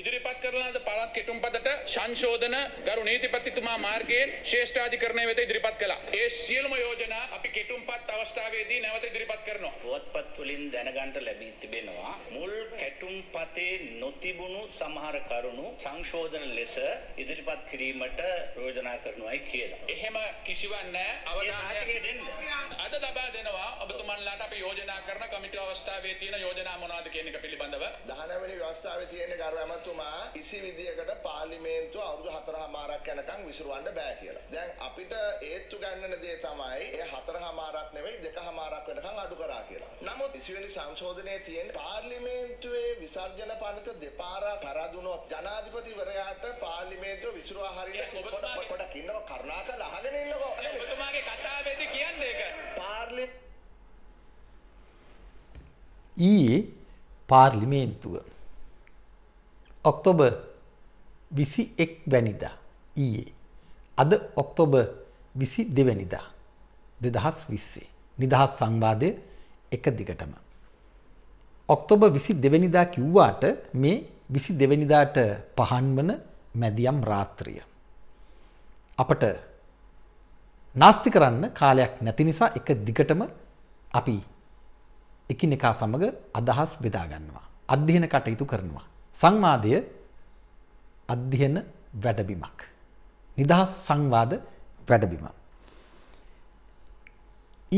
ඉදිරිපත් කරන ලද පළාත් කෙටුම්පතට සංශෝධන ගරු නීතිපතිතුමා මාර්ගයෙන් ශ්‍රේෂ්ඨාධිකරණය වෙත ඉදිරිපත් කළා. ඒ සියලුම යෝජනා අපි කෙටුම්පත් අවස්ථාවේදී නැවත ඉදිරිපත් කරනවා. පුවත්පත් වලින් දැනගන්න ලැබී තිබෙනවා මුල් කෙටුම්පතේ නොතිබුණු සමහර කරුණු සංශෝධන ලෙස ඉදිරිපත් කිරීමට යෝජනා කරනවායි කියලා. එහෙම කිසිවක් නැහැ. අවධානය දෙන්න. අද ලබා දෙනවා ඔබතුමන්ලාට අපි යෝජනා කරන කමිටු අවස්ථාවේ තියෙන යෝජනා මොනවද කියන එක පිළිබඳව 19 වෙනි අවස්ථාවේ තියෙන කරුණ එතුමා කිසි විදියකට පාර්ලිමේන්තුව අවුරුදු 4මාරක් යනකම් විසිරවන්න බෑ කියලා. දැන් අපිට ඒත්තු ගන්නන දේ තමයි ඒ 4මාරක් නෙවෙයි 2මාරක් වෙනකම් අඩු කරා කියලා. නමුත් 20 වෙනි සංශෝධනයේ තියෙන පාර්ලිමේන්තුවේ විසර්ජන පනත දෙපාරක් කරදුනොත් ජනාධිපතිවරයාට පාර්ලිමේන්තුව විසිරවා හරින්න පොඩ පොඩක් ඉන්නකො කරුණාකරලා අහගෙන ඉන්නකො. ඔබතුමාගේ කතාවේදී කියන්නේ ඒක. පාර්ලි ඊයේ පාර්ලිමේන්තුව ඔක්තෝබර් විසි එක් වැනිදා ඊයේ අද ඔක්තෝබර් විසි දෙවැනිදා දෙදහස් විස්සේ නිදහස් සංවාදය එක දිගටම. ඔක්තෝබ විසි දෙවැනිදා කිව්වාට මේ විසි දෙවැනිදාට පහන් වන මැදියම් රාත්‍රිය. අපට නාස්ති කරන්න කාලයක් නැති නිසා එක දිගටම අපි එකිනෙකා සමඟ අදහස් බෙදාගන්නවා. අධ්‍යයන කටයුතු කරනවා. සංවාදය අධ්‍යයන වැඩබිමක්. නිදහස් සංවාද වැඩබිම.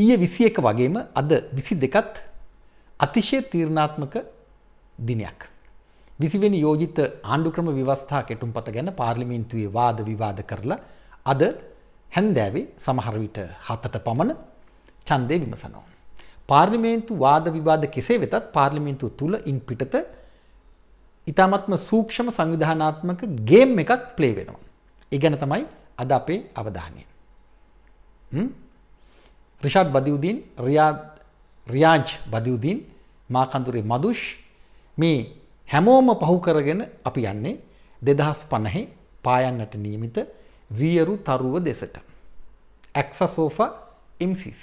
ඊය විසි එක වගේම අද විසි දෙකත් අතිශය තීරණාත්මක දිනයක්. විසිවෙනි යෝජිත ආණ්ඩුක්‍රම ව්‍යවස්ථා කෙටුම් පත ගැන පාර්ලිමින්තුවේ වාද විවාද කරලා අද හැන්දෑවේ සමහරවිට හතට පමණ චන්දය විමසනවා. පාර්ලිමේන්තු වාද විවාද කෙසේ වෙතත් පාර්ලිමින්තු තුළ ඉන් පිටත ඉතාමත්ම සූක්ෂම සංවිධානාත්මක ගේම් එකක් ප්ලේ වෙනවා. ඉගැන තමයි අද අපේ අවධානය. රිෂාඩ් බදිවදීන් රියාජ් බදිවදීන් මාකන්තුරේ මදුෂ් මේ හැමෝම පහු කරගෙන අපි යන්නේ දෙදහස් පණහි පායන්නට නියමිත වියරු තරුව දෙසට. ඇක්සසෝෆ MCC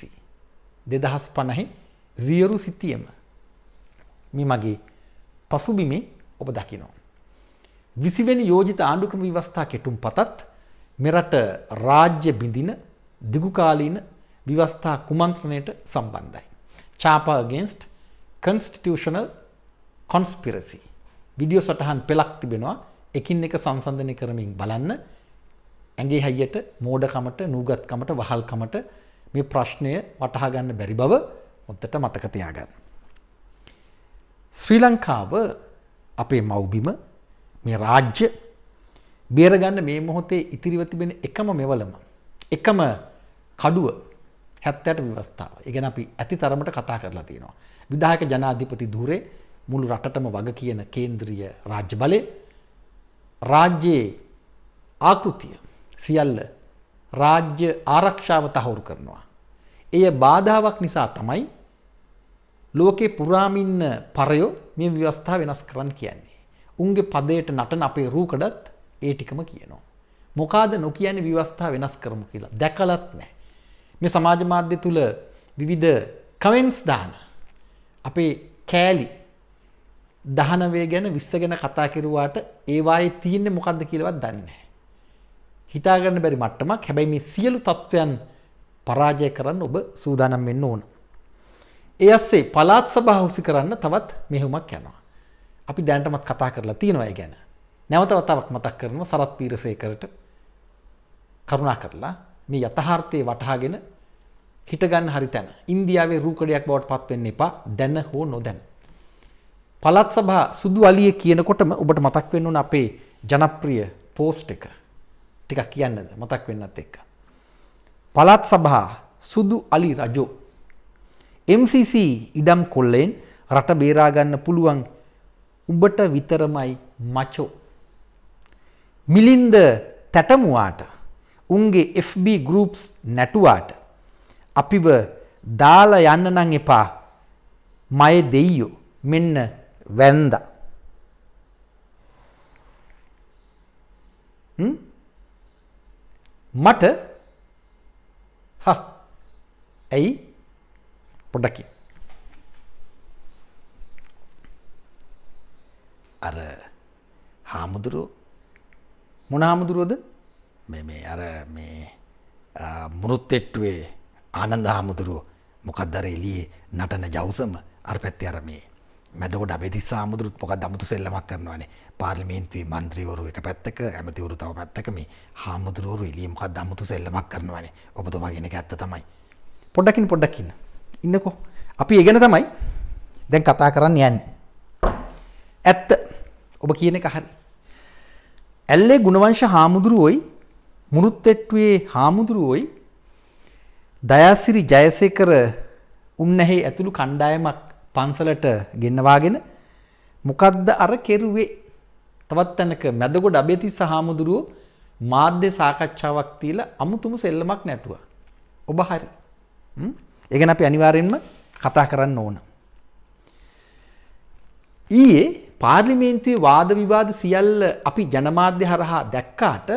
දෙදහස් පණහි වියරු සිතියම මේ මගේ පසුබිමේ ඔබ දකිනවා. විසිවැනි යෝජිත ආණ්ඩුක්‍රම විවස්ථා කෙටුම් පතත් මෙරට රාජ්‍ය බිඳින දිගුකාලීන විවස්ථා කුමන්ත්‍රණයට සම්බන්ධයි. චාපා against constitutional conspiracy. විඩියෝ සටහන් පෙළක් තිබෙනවා එකින් එක සංසන්ධනය කරමින් බලන්න ඇගේ හයියට මෝඩකමට නූගත්කමට වහල්කමට මේ ප්‍රශ්නය වටහා ගන්න බැරි බව හොත්තට මතක තියාගන්න. ශ්‍රී ලංකාව අපේ මව්බිම මේ රාජ්‍ය බේරගන්න මේ මොහොතේ ඉතිරිව තිබෙන එකම මෙවලම එකම කඩුව හැත්තට ව්‍යවස්ථාව ඉගෙන අපි ඇති තරමට කතා කරලා තියෙනවා. විදාහක ජනාධිපති ධූරේ මුළු රටටම වග කියන කේන්ද්‍රීය රාජ්‍ය බලය රාජ්‍යයේ ආකෘතිය සියල්ල රාජ්‍ය ආරක්ෂාව තහවුරු කරනවා. එය බාධාවක් නිසා තමයි ලෝකේ පුරාම ඉන්න පරයෝ මේ ව්‍යවස්ථා වෙනස් කරන්න කියන්නේ. උන්ගේ පදයට නටන අපේ රූකඩත් ඒ ටිකම කියනවා. මොකාද නොකියන්නේ ව්‍යවස්ථා වෙනස් කරමු කියලා. දැකලත් නැහැ. මේ සමාජ මාධ්‍ය තුල විවිධ කමෙන්ට්ස් දාන අපේ කෑලි දහනවේ ගැන විස්ස ගැන කතා කිරුවාට ඒවායේ තියෙන්නේ මොකද්ද කියලාවත් දන්නේ නැහැ. හිතාගන්න බැරි මට්ටමක්. හැබැයි මේ සියලු தත්වයන් පරාජය කරන්න ඔබ සූදානම් වෙන්න ඕන. ඒ අස්සේ පළාත් සභා හුසි කරන්න තවත් මෙහෙයුමක් යනවා. අපි දැනටමත් කතා කරලා තියෙනවා ඒ ගැන. නැවත වතාවක් මතක් කරනවා සරත් පීරසේකරට කරුණා කරලා මේ යථාර්ථයේ වටහාගෙන හිටගන්න හරි තැන. ඉන්දියාවේ රූකඩයක් බවට පත් වෙන්න එපා දැන හෝ නොදැන. පළාත් සභා සුදු අලිය කියනකොටම ඔබට මතක් වෙන්න ඕන අපේ ජනප්‍රිය පෝස්ට් එක. ටිකක් කියන්නද මතක් වෙන්නත් එක්ක. පළාත් සභා සුදු අලි රජෝ MCC ඉඩම් කොල්ලෙන් රට බේරාගන්න පුළුවන් උඹට විතරමයි මචෝ. මිලින්ද තැටමුවාට උන්ගේ FB ගරුප්ස් නැටුවාට අපිව දාල යන්න නං එපා මය දෙයියෝ මෙන්න වැන්ද. මට ඇයි පොඩ්ඩකින් අර හාමුදුරුව මොන හාමුදුරුවද මේ මේ අර මේ මුරුත්තෙට්ටුවේ ආනන්ද හාමුදුරුව මොකක්දර එලියේ නටන ජවසම අර පැත්තේ අර මේ මැදකොට අබේතිස් හාමුදුරුත් මොකක් දමුතු සෙල්ලමක් කරනවානේ පාර්ලිමේන්තුවේ මන්ත්‍රීවරු එක පැත්තක ඇමතිවරු තව පැත්තක මේ හාමුදුරුවරු එළියේ මොකක් දමුතු සෙල්ලමක් කරනවානේ ඔබතුමා කියන එක ඇත්ත තමයි පොඩ්ඩකින් පොඩ්ඩකින් ඉන්නකෝ අපි ඒගෙන තමයි දැන් කතා කරන්න යන්න ඇත්ත ඔබ කියන එක හරි ඇල්ලේ ගුණවංශ හාමුදුරුවෝයි මුරුත්තෙට්ටුවේ හාමුදුරුවෝයි දයාසිරි ජයසේකර උන්නැහි ඇතුළු කණ්ඩායමක් පන්සලට ගෙන්නවාගෙන මොකද්ද අර කෙරුවේ තවත් තැනක මැදගොඩ අබේතිස්ස හාමුදුරුවෝ මාධ්‍ය සාකච්ඡාවක් තියලා අමුතුම සෙල්ලමක් නැටුවා. ඔබ හරි. හ්ම් ඒගැන අපි අනිවාරයෙන්ම කතා කරන්න ඕන. ඊයේ පාර්ලිමේන්තුවේ වාද විවාද සියල්ල අපි ජනමාධ්‍ය හරහා දැක්කාට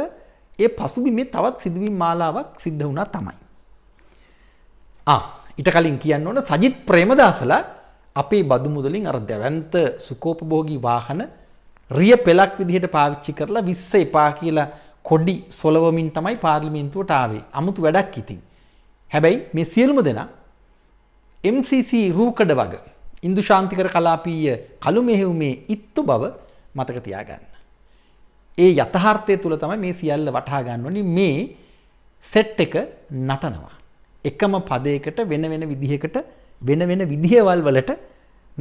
ඒ පසුබිමේ තවත් සිදුවීම් මාලාවක් සිද්ධ වුණා තමයි. ඉට කලින් කියන්න ඕන සජිත් ප්‍රේමදාසලා අපේ බදු මුදලින් අර දැවන්ත සුකෝපභෝගී වාහන රිය පෙලක් විදිහට පාවිච්චි කරලා විස්ස එපා කියලා කොඩි සොලවමින් තමයි පාර්ලිමින්තුවට ආවේ. 아무තු වැඩක් ඉතින්. හැබැයි මේ සියලුම දෙනා MCC රූකඩ වග ඉන්දු ශාන්තිකර කලාපීය කළු මෙහෙවුමේ ඉත්තු බව මතක තියාගන්න. ඒ යථහාර්ථය තුළ තමයි මේ සියල්ල වටහා ගන්නවනි මේ සෙට් එක නටනවා. එකම පදයකට වෙන වෙන විදිහකට වෙන වෙන විදිහවල් වලට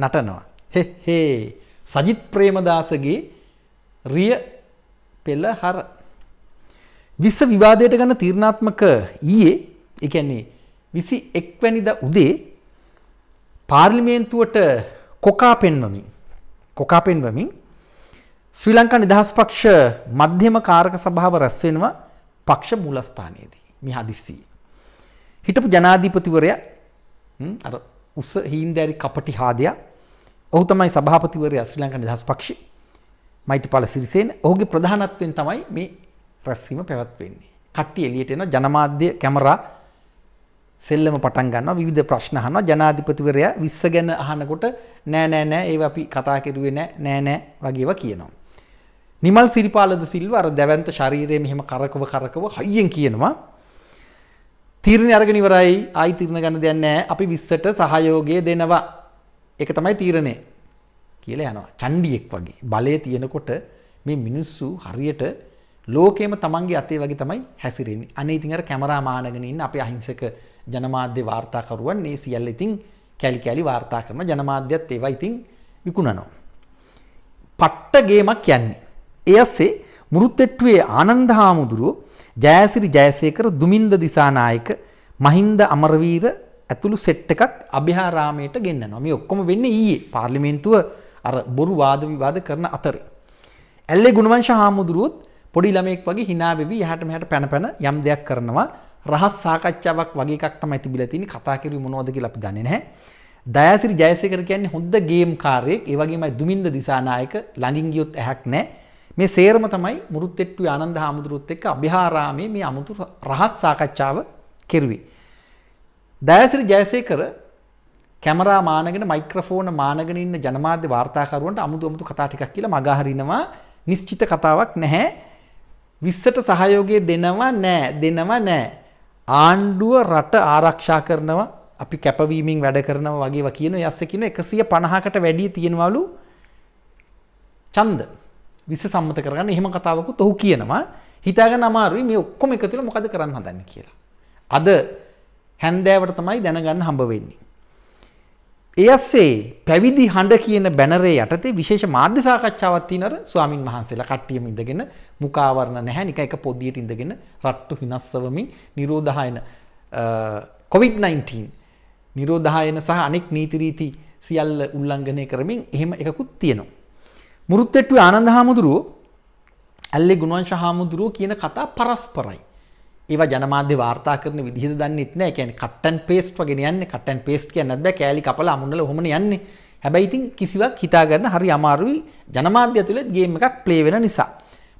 නටනවා. හෙහේ සජිත් ප්‍රේමදාසගේ රිය පෙළහර විස්ස විවාදයට ගන්න තීරණාත්මක ඊයේ එකන්නේ විසි එක්වැනිද උදේ පාර්ලිමේන්තුවට කොකා පෙන්වමින් කොකා පෙන්වමින් ශ්‍රී ලංකා නිදහස් පක්ෂ මධ්‍යම කාරක සභාව රැස් වෙනවා පක්ෂ මූලස්ථානයේදී මේ හදිස්සිය. හිටපු ජනාධිපතිවරයා අර උස හීන්දෑරි කපටි හාදයා ඔහු තමයි සභාපතිවරයා ශ්‍රී ලංකා නිදහස් පක්ෂ මෛත්‍රීපාල සිරිසේන ඔහුගේ ප්‍රධානත්වයෙන් තමයි මේ රැස්වීම පැවැත්වෙන්නේ. කට්ටිය එළියට එන ජනමාධ්‍ය කැමරා සෙල්ලම පටන් ගන්න විධ ප්‍රශ්න හන ජනාධිපතිවරයා විස්ස ගැන අහනකොට නෑනෑනෑ ඒ අපි කතා කෙරුවේ නෑ නෑනෑ වගේව කියනවා. නිමල් සිරිපාලද සිල්ව අර දැවන්ත ශරීරය මෙහෙම කරකව කරකව හයියෙන් කියනවා. තීරණ අරගනිවරයි අයි තිරණ ගන්න දෙන්නෑ අපි විස්සට සහයෝගය දෙනවා එක තමයි තීරණය කියල යනවා චන්ඩියෙක් වගේ බලය තියෙනකොට මේ මිනිස්සු හරියට ලෝකෙම තමන්ගේ අතේ වගේ තමයි හැසිරෙන්නේ. අනේ ඉතින් අර කැමරා මානගෙන ඉන්න අපේ අහිංසක ජනමාධ්‍ය වාර්තාකරුවන් මේ සියල්ල ඉතින් කැලි කැලි වාර්තා කරන ජනමාධ්‍යත් ඒවා ඉතින් විකුණනවා. පට්ට ගේමක් කියන්නේ. එයසේ මුරුත්තෙට්ටුවේ ආනන්ද හාමුදුරුව ජයසිරි ජයසේකර දුමින්ද දිසානායක මහින්ද අමරවීර ඇතුළු සෙට් එකක් අභිහාරාමයට ගෙන්න්නනවා. මේ ඔක්කොම වෙන්නේ ඊයේ පාර්ලිමේන්තුව අර බොරු වාද විවාද කරන අතරේ. ඇල්ලේ ගුණවංශ හාමුදුරුවොත් පොඩි ළමයෙක් වගේ hina වෙවි යහට මෙහාට පැන පැන යම් දෙයක් කරනවා රහස් සාකච්ඡාවක් වගේ එකක් තමයි තිබිලා තියෙන්නේ කතා කිරුවේ මොනවද කියලා අපි දන්නේ නැහැ දයාසිරි ජයසේකර කියන්නේ හොඳ ගේම් කාර්යයක් ඒ වගේමයි දුමින්ද දිසානායක ළඟින් ගියොත් ඇහක් නැහැ මේ සේරම තමයි මුරුත්තෙට්ටුවේ ආනන්ද හාමුදුරුවොත් එක්ක අභිහාරාමේ මේ අමුතු රහස් සාකච්ඡාව කෙරුවේ දයාසිරි ජයසේකර කැමරා මානගෙන මයික්‍රෆෝන මානගෙන ඉන්න ජනමාධ්‍ය වාර්තාකරුවන්ට අමුතු අමුතු කතා ටිකක් කියලා මගහරිනවා නිශ්චිත කතාවක් නැහැ විස්සට සහයෝගය දෙනවා නෑ දෙනවා නෑ. ආණ්ඩුව රට ආරක්ෂා කරනවා අපි කැපවීමෙන් වැඩ කරනවා වගේ කියන යස්සකින එකසිය පණහකට වැඩිය තියෙනවලු චන්ද විස සම්මත කරගන්න එහෙම කතාවකුත් ඔහු කියනවා හිතාගෙන අමාරුයි මේ ඔක්කොම එකතුල මොකද කරන්න හදන්න කියලා. අද හැන්දෑවට තමයි දැනගන්න හම්බ වෙන්නේ. එයස්සේ පැවිදි හඬ කියන බැනරේ යටතේ විශේෂ මාධ්‍ය සාකච්ඡාවක් තියෙනර ස්වාමින් වහන්සේලා කට්ටියම ඉඳගෙන මුකාවරණ නැහැ නික එක පොද්ධියට ඉඳගෙන රට්ටු හිනස්සවමින් නිරෝධායන කොවිD-19 නිරෝධායන සහ අනෙක් නීතිරීති සියල්ල උල්ලංඝනය කරමින් එහෙම එකකුත් තියෙනවා. මුරුත්තෙට්ටුවේ ආනන්ද හාමුදුරුව ඇල්ලේ ගුණවංශ හාමුදුරුව කියන කතා පරස්පරයි. ඒවා ජනමාධ්‍ය වාර්තා කරන විදිහද දන්නෙත් නෑ. ඒ කියන්නේ කට් ඇන් පේස්ට් වගේ යන්නේ. කට් ඇන් පේස්ට් කියන්නත් බෑ. කෑලි කපලා අමුණලා ඔහොමනේ යන්නේ. හැබැයි ඉතින් කිසිවක් හිතාගන්න හරි අමාරුයි ජනමාධ්‍ය ඇතුළේ ගේම් එකක් ප්ලේ වෙන නිසා.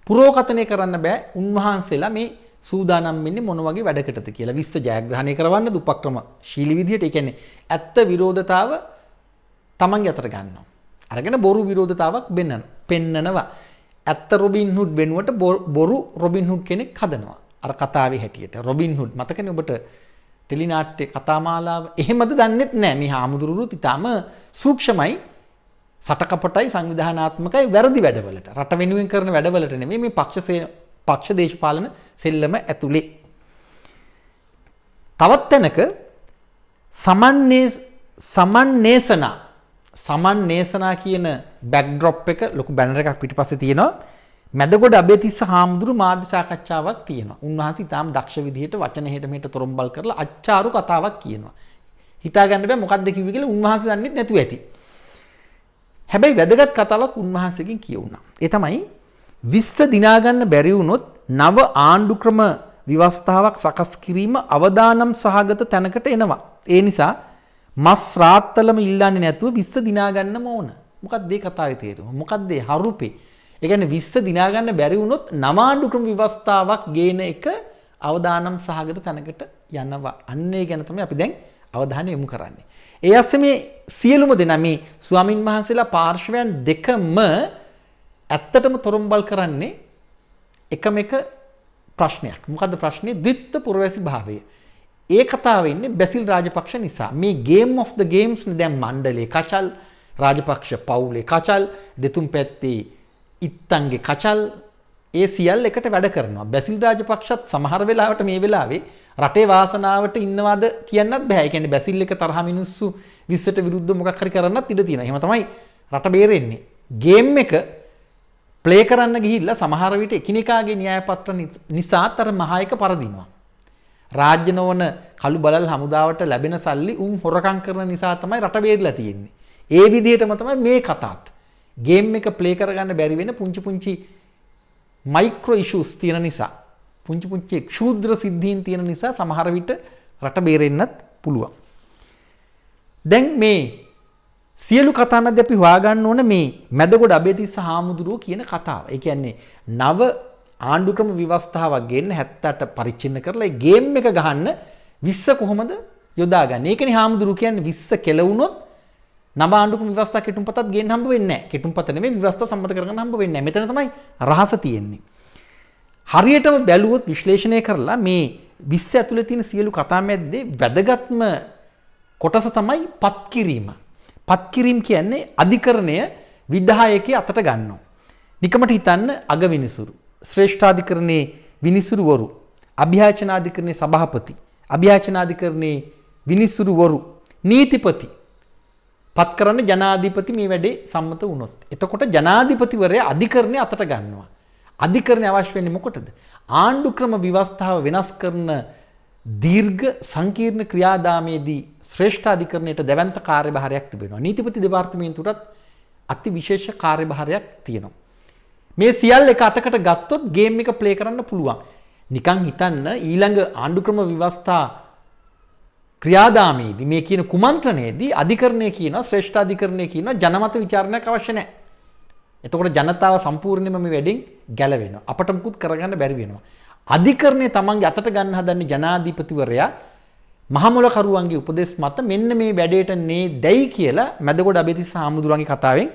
පුරෝකථනය කරන්න බෑ උන්වහන්සේලා මේ සූදානම් වෙන්නේ මොන වගේ වැඩකටද කියලා විශ්ව ජයග්‍රහණය කරවන්න දුපක්‍රම ශීලී විදිහට ඒ කියන්නේ ඇත්ත විරෝධතාව තමන්ගේ අතට ගන්නවා. අරගෙන බොරු විරෝධතාවක් බෙන්නන පෙන්නනවා. ඇත්ත රොබින් හුඩ් වෙනුවට බොරු රොබින් හුඩ් කෙනෙක් හදනවා. අර කතාවේ හැටියට රොබින් හුඩ් මතකනේ ඔබට ටෙලි නාට්‍ය කතාමාලාව එහෙමද දන්නෙත් නෑ මේ හාමුදුරුවෝ ඉතාලම සූක්ෂමයි සටකපටයි සංවිධානාත්මකයි වැරදි වැඩවලට රට වෙනුවෙන් කරන වැඩවලට නෙමේ මේ පක්ෂ පක්ෂ දේශපාලන සෙල්ලම ඇතුළේ. තවත් තැනක සමන්නේසනා සමන් නේසනා කියන බැක්ඩ්‍රොප් එක ලොකු බැනර එකක් පිටි පස තියෙනවා මැදගොඩ අබේ තිස්ස හාමුදුරු මාධ්‍ය සාකච්ඡාවක් තියෙනවා උන්වහන්සේ තාම දක්ෂ විදිහට වචන හෙට මෙහෙට තොරම්බල් කරලා අච්චාරු කතාවක් කියනවා හිතාගන්න බෑ මොකක්ද කිව්වේ කියලා උන්වහන්සේ දන්නේ නැතුව ඇති හැබැයි වැදගත් කතාවක් උන්වහන්සකින් කියවුණා. ඒ තමයි විස්ස දිනාගන්න බැරි වුණොත් නව ආණ්ඩු ක්‍රම විවස්ථාවක් සකස් කිරීම අවදානම් සහගත තැනකට එනවා. ඒ නිසා මස් රාත්තලම ඉල්ලන්නේ නැතුව විස්ස දිනාගන්නම ඕන. මොකක්ද මේ කතාවේ තේරුම? මොකක්ද මේ හරුපේ? ඒ කියන්නේ විස්ස දිනාගන්න බැරි වුණොත් නව ආණ්ඩු ක්‍රම විවස්ථාවක් ගේන එක අවදානම් සහගත තැනකට යනවා. අන්න ඒ ගැන තමයි අපි දැන් අවධානය යොමු කරන්නේ. ඒ අස්සේ මේ සියලුම දෙනා මේ ස්වාමින් වහන්සේලා පාර්ශවයන් දෙකම ඇත්තටම තොරම්බල් කරන්නේ එකම එක ප්‍රශ්නයක්. මොකද්ද ප්‍රශ්නේ? ද්විත්ව පුරවැසි භාවය. ඒ කතාව ඉන්නේ බැසිල් රාජපක්ෂ නිසා. මේ ගේම් ඔෆ් ද ගේම්ස් නේ දැන් මණ්ඩලේ කචල් රාජපක්ෂ පවුලේ කචල් දෙතුන් පැත්තේ ඉත්තන්ගේ කචල් ඒ සියල් එකට වැඩ කරනවා. බැසිල් රාජපක්ෂත් සමහර වෙලාවට මේ වෙලාවේ රටේ වාසනාවට ඉන්නවාද කියන්නත් බෑ. ඒ කියන්නේ බැසිල් එක තරහ මිනිස්සු 20ට විරුද්ධව මොකක් හරි කරන්නත් ඉඩ තියෙනවා. එහෙම තමයි රට බේරෙන්නේ. ගේම් එක ප්ලේ කරන්න ගිහිල්ලා සමහර විට එකිනෙකාගේ න්‍යායපත්‍ර නිසා අර මහායක පරදිනවා. රාජ්‍ය නොවන කළු බලල් හමුදාවට ලැබෙන සල්ලි උන් හොරකම් කරන නිසා තමයි රට බේරිලා තියෙන්නේ. ඒ විදිහටම තමයි මේ කතාත්. ගේම් එක ප්ලේ කරගන්න බැරි වෙන පුංචි පුංචි මයික්‍රෝ ඉෂුස් තියෙන නිසා පුංචි පුංචි ක්ෂූද්‍ර සිද්ධීන් තියෙන නිසා සමහර විට රට බේරෙන්නත් පුළුවන්. දැන් මේ සියලු කතා මැද අපි හොයාගන්න ඕන මේ මැදගොඩ අබේතිස්ස හාමුදුරුවෝ කියන කතාව. ඒ කියන්නේ නව ආණ්ඩුක්‍රම ව්‍යවස්ථාවක් ගේන්න 78 පරිච්ඡින්න කරලා ඒ ගේම් එක ගහන්න 20 කොහොමද යොදාගන්නේ? ඒකනේ හාමුදුරුවෝ කියන්නේ 20 කෙල වුණොත් නබාණ්ඩුක විවස්ථා කෙටුම් පතත් ගෙන් හම්බ වෙන්නේ නැහැ. කෙටුම් පත නෙමෙයි විවස්ථා සම්මත කරගෙන හම්බ වෙන්නේ නැහැ. මෙතන තමයි රහස තියෙන්නේ. හරියටම බැලුවොත් විශ්ලේෂණය කරලා මේ 20 ඇතුලේ තියෙන සියලු කතා මැද්දේ වැදගත්ම කොටස තමයි පත් කිරීම. පත් කිරීම කියන්නේ අධිකරණය විධායකයේ අතට ගන්නවා. නිකමට හිතන්න අග විනිසුරු. ශ්‍රේෂ්ඨාධිකරණයේ විනිසුරුවරු. අභ්‍යාචනාධිකරණයේ සභාපති. අභ්‍යාචනාධිකරණයේ විනිසුරුවරු. නීතිපති පත් කරන්න ජනාධිපති මේ වැඩේ සම්මත වුණොත්. එතකොට ජනාධිපතිවරය අධිකරණය අතට ගන්නවා. අධිකරණය අවශ්‍ය වෙන්නේ මොකටද? ආණ්ඩු ක්‍රම ව්‍යවස්ථාව වෙනස් කරන දීර්ඝ සංකීර්ණ ක්‍රියාදාමයේදී ශ්‍රේෂ්ඨ අධිකරණයට දැවැන්ත කාර්යභාරයක් තිබෙනවා. නීතිපති දෙපාර්තමේන්තුවටත් අති විශේෂ කාර්යභාරයක් තියෙනවා. මේ සියල් එක අතකට ගත්තොත් ගේම් එක ප්ලේ කරන්න පුළුවන්. නිකන් හිතන්න ඊළඟ ආණ්ඩුක්‍රම ව්‍යවස්ථා ක්‍රියාදාමයේදී මේ කියන කුමන්ත්‍රණයේදී අධිකරණය කියන ශ්‍රේෂ්ඨ අධිකරණය කියන ජනමත විචාරණයක් අවශ්‍ය නැහැ. එතකොට ජනතාව සම්පූර්ණයෙන්ම මේ වැඩෙන් ගැලවෙනවා. අපට මුකුත් කරගන්න බැරි වෙනවා. අධිකරණය තමන්ගේ අතට ගන්න හදන්නේ ජනාධිපතිවරයා මහමොල කරුවන්ගේ උපදෙස් මත මෙන්න මේ වැඩේට නේ දැයි කියලා මැදගොඩ අබේතිස්ස හාමුදුරුවන්ගේ කතාවෙන්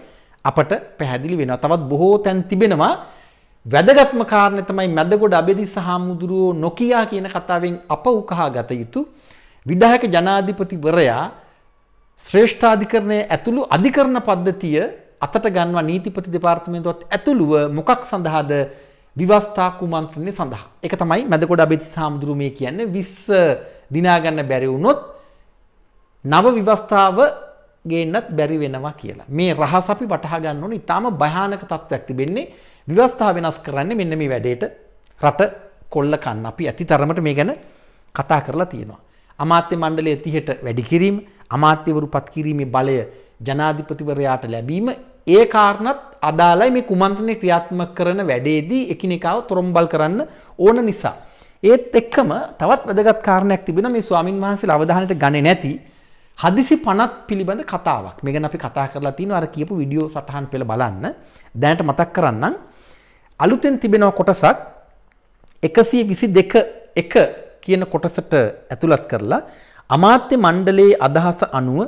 අපට පැහැදිලි වෙනවා. තවත් බොහෝ තැන් තිබෙනවා. වැදගත්ම කාරණය තමයි මැදගොඩ අබේතිස්ස හාමුදුරුවෝ නොකියා කියන කතාවෙන් අප උකහා ගත යුතු විධායක ජනාධිපතිවරයා ශ්‍රේෂ්ඨාධිකරණය ඇතුළු අධිකරණ පද්ධතිය අතට ගන්නවා නීතිපති දෙපාර්තමේන්තුවත් ඇතුළුව මොකක් සඳහාද විවස්ථා කුමන්ත්‍රණය සඳහා. ඒක තමයි මැදකොඩ අබේති සාමුදුරු මේ කියන්නේ 20 දිනා ගන්න බැරි වුණොත් නව විවස්ථාව ගේන්නත් බැරි වෙනවා කියලා. මේ රහස අපි වටහා ගන්න ඕනේ. ඊටාම භයානක තත්ත්වයක් තිබෙන්නේ විවස්ථා වෙනස් කරන්නේ මෙන්න මේ වැඩේට රට කොල්ල කන්න අපි ඇති තරමට මේ ගැන කතා කරලා තියෙනවා. අමාත්‍ය මණ්ඩලය තිහට වැඩි කිරීම අමාත්‍යවරු පත්කිරීමේ බලය ජනාධිපතිවරයාට ලැබීම ඒ කාරණත් අදාලයි මේ කුමන්ත්‍රණය ක්‍රියාත්ම කරන වැඩේදී එකිනෙකාව තොරම්බල් කරන්න ඕන නිසා. ඒත් එක්කම තවත් වැදගත් කාරණයක් තිබෙන මේ ස්වාමින් වහන්සේ අවධානයට ගණ නැති හදිසි පනත් පිළිබඳ කතාවක් මේ ගැන අපි කතා කරලා තියෙනවා අර කියපු වීඩියෝ සටහන් පෙළ බලන්න දැනට මතක් කරන්නම් අලුතෙන් තිබෙනවා කොටසක් 122 එක කියන කොටසට ඇතුළත් කරලා අමාත්‍ය මණ්ඩලයේ අදහස අනුව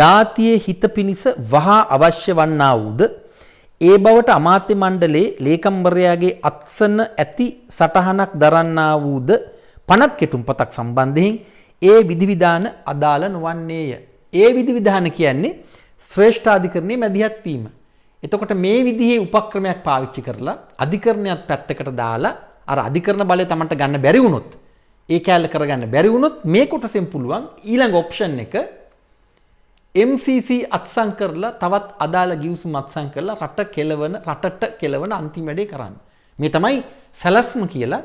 ජාතියේ හිත පිණිස වහා අවශ්‍ය වන්නා වූද ඒ බවට අමාත්‍ය මණ්ඩලයේ ලේකම්වරයාගේ අත්සන ඇති සටහනක් දරන්නා වූද පනත් කෙටුම්පතක් සම්බන්ධයෙන් ඒ විධිවිධාන අදාළ නොවන්නේය. ඒ විධිවිධාන කියන්නේ ශ්‍රේෂ්ඨාධිකරණයේ මැදිහත් වීම. එතකොට මේ විදිහේ උපක්‍රමයක් පාවිච්චි කරලා අධිකරණයත් පැත්තකට දාලා අර අධිකරණ බලය Tamanට ගන්න බැරි වුණොත් ඒ කෑල්ල කරගන්න බැරිවුණොත් මේ කොටසෙන් පුළුවන් ඊළඟ ඔප්ෂන් එක MCC අත්සං කරලා තවත් අදාළ ගිවිසුම් අත්සං කරලා රට කෙලවන රටට කෙලවන අන්තිම වැඩේ කරන්න. මේ තමයි සැලැස්ම කියලා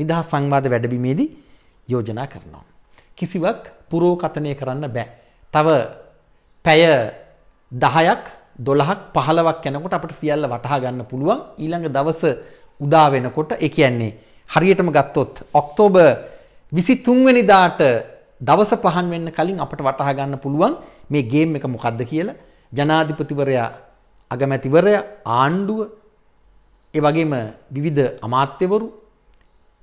නිදහස් සංවාද වැඩබිමේදී යෝජනා කරනවා. කිසිවක් පුරෝකථනය කරන්න බෑ. තව පැය 10ක් 12ක් 15ක් යනකොට අපිට සියල්ල වටහා ගන්න පුළුවන්. ඊළඟ දවස උදා වෙනකොට ඒ කියන්නේ හරියටම ගත්තොත් ඔක්තෝබර් විසිතුන්වැනිදාට දවස පහන් වෙන්න කලින් අපට වටහා ගන්න පුළුවන් මේ ගේම් එක මොකක්ද කියලා ජනාධිපතිවරයා අගමැතිවරයා ආණ්ඩුව ඒ වගේම විවිධ අමාත්‍යවරු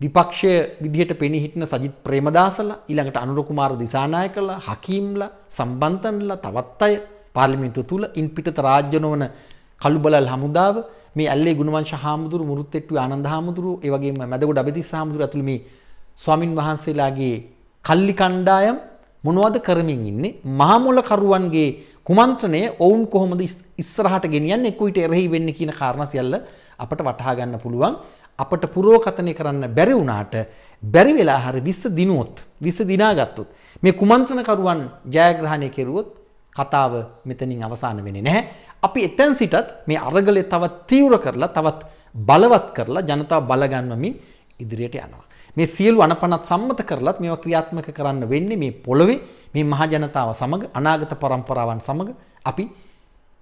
විපක්ෂය විදිහට පෙනී හිටින සජිත් ප්‍රේමදාසලා ඊළඟට අනුර කුමාර දිසානායකලා හකීම්ලා සම්බන්තන්ලා තවත් අය පාර්ලිමේන්තුව තුල ඉන්පිටත රාජ්‍ය නොවන කළුබලල් හමුදාව මේ ඇල්ලේ ගුණවංශ හාමුදුරු මුරුත්තෙට්ටුවේ ආනන්ද හාමුදුරු ඒ වගේම මැදගොඩ අබිතිස්ස හාමුදුරු ඇතුළු මේ ස්වාමින් වහන්සේලාගේ කල්ලි කණ්ඩායම් මොනවද කරමින් ඉන්නේ මහමුල කරුවන්ගේ කුමන්ත්‍රණය ඔවුන් කොහොමද ඉස්සරහට ගෙනියන්නේ කුයිට එරෙහි වෙන්නේ කියන කාරණා සියල්ල අපට වටහා ගන්න පුළුවන් අපට පුරෝකථනය කරන්න බැරි වුණාට බැරි වෙලා හරි 20 දිනුවොත් 20 දිනාගත්තොත් මේ කුමන්ත්‍රණ කරුවන් ජයග්‍රහණය කෙරුවොත් කතාව මෙතනින් අවසාන වෙන්නේ නැහැ අපි එතෙන් සිටත් මේ අරගලේ තවත් තීව්‍ර කරලා තවත් බලවත් කරලා ජනතාව බලගන්වමින් ඉදිරියට යනවා මේ සියලු අනපනත් සම්මත කරලත් මේවා ක්‍රියාත්මක කරන්න වෙන්නේ මේ පොළොවේ මේ මහ ජනතාව සමග අනාගත પરම්පරාවන් සමග අපි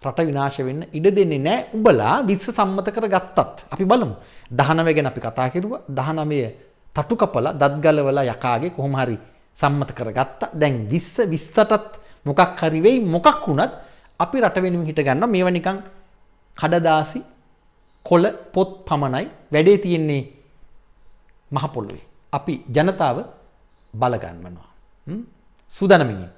රට විනාශ වෙන්න ඉඩ දෙන්නේ නැහැ උඹලා විශ්ව සම්මත කරගත්තත් අපි බලමු 19 ගැන අපි කතා කරුවා 19 තටු කපලා දත් ගලවලා යකාගේ කොහොම හරි සම්මත කරගත්තා දැන් 20 20ටත් මොකක් හරි වෙයි මොකක් වුණත් අපි රට වෙනුවෙන් හිට ගන්නවා මේවා නිකන් කඩදාසි කොළ පොත් පමණයි වැඩේ තියෙන්නේ මහපොල්ලුවේ. අපි ජනතාව බලගන්වනවා. සූදනමින්